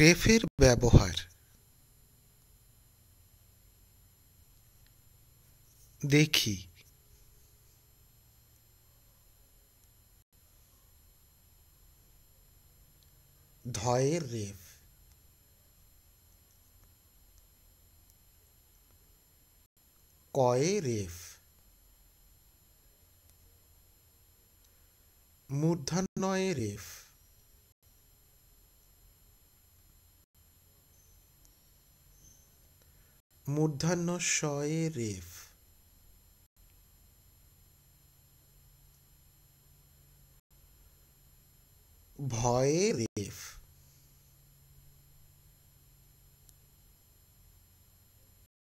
রেফের ব্যবহার দেখি ধয়ের রেফ কয়ে রেফ মূর্ধন্যয়ে রেফ মূর্ধান্য শয়ে রেফ ভয়ে রেফ